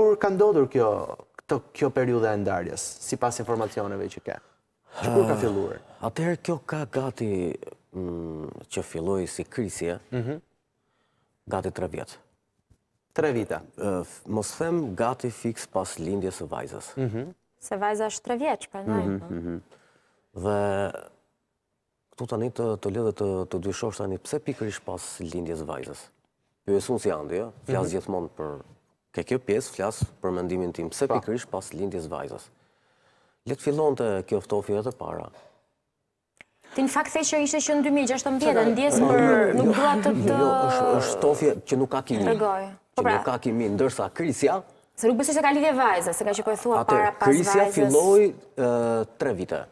kur ka ndodhur kjo këtë kjo periudhë e ndarjes sipas informacioneve që ke? Që kur ka ah, filluar? Atëherë kjo ka gati mm, që filloi si krisje. Mhm. gati 3 vjet. 3 vita. mos them gati fix pas lindjes së vajzës. Mhm. Se vajza është tre vjetë prandaj. Mhm, po. mhm. Dhe këtu tani të të të të dyshosh tani pse pikërisht pas lindjes së vajzës. Pyesun si Andi, ja? Jo? Mhm. flas gjithmonë për Ke kjo pjesë flasë për mendimin tim, pëse pra. pikërish pas lindjes vajzës? Letë fillon të kjo ftofi të para. Ti në fakt se që ishte që në 2016, ndjes jo, për jo, nuk jo, duha të të... është ftofi që nuk ka kimi. Që po nuk pra- ka kimi, ndërsa Krisja... Se nuk besi që ka lidhje vajzës, se ka që po thua para pas vajzës... Krisja filloj tre vite.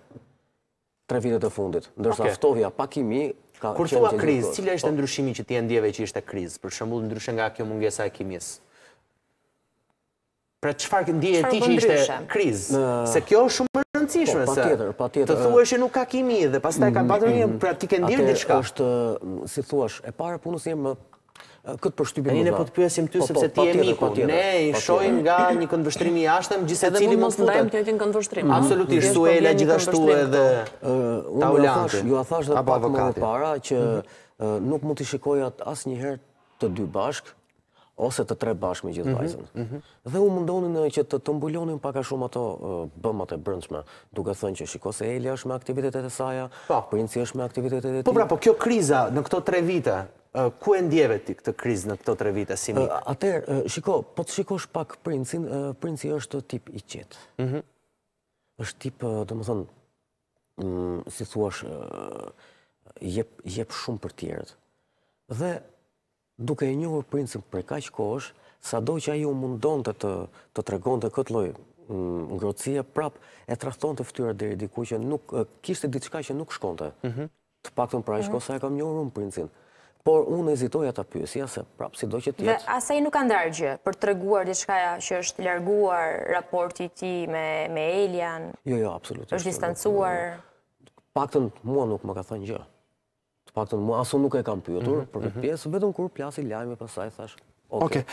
Tre vite të fundit. Ndërsa ftofja pa kimi... Kur thua kriz, cilja ishte ndryshimi që ti e ndjeve që ishte kriz? Për shëmbull ndryshen nga kjo mungesa e kimis? Pra qëfar e ti që ishte kriz? Se kjo është shumë rëndësishme, po, po se po të thua që nuk ka kimi dhe pas taj ka mm, patër një, mm. pra ti e një qka? Ate është, si thua është, e para punës një më këtë përshtypim më dha. ne po të pyesim ty sepse ti e miku, ne i shohim nga një këndvështrimi i jashtëm, gjithse cili të ndajmë këtë këndvështrim. Absolutisht, Suela gjithashtu edhe Taulanti. Ju a thash më që mhm. nuk mund të shikoj asnjëherë të dy bashkë, ose të tre bashkë me gjithë mhm, vajzën. Mhm. Dhe u mundonin që të të mbulonin paka shumë ato bëmat e brëndshme, duke thënë që shiko se Elja është me aktivitetet e saja, po. princi është me aktivitetet e ti. Po pra, po kjo kriza në këto tre vite, ku e ndjeve ti këtë kriz në këto tre vite, si shiko, po të shikosh pak princin, princi është tip i qetë. Mhm. është tip, të më thënë, mm, si thuash, jep shumë për tjerët. Dhe, duke e njohur princën për kaq kosh, sa do që ajo mundon të të, të tregon të këtë loj mm, ngrotësia, prap e trahton të ftyra dhe diku që nuk, kishte diçka që nuk shkonte, mhm. të pak të në prajshko mhm. mm e kam njohur unë princën. Por unë e ta pyesja se prap si do që tjetë. Dhe asaj nuk kanë gjë për të reguar diçka që është larguar raporti ti me, me Elian? Jo, jo, absolutisht. është distancuar? Pak të mua nuk më ka thënë gjë pak mua, aso nuk e kam pyotur mhm, për këtë mhm. pjesë, vetëm kur plasi lajme pasaj, thash, oke.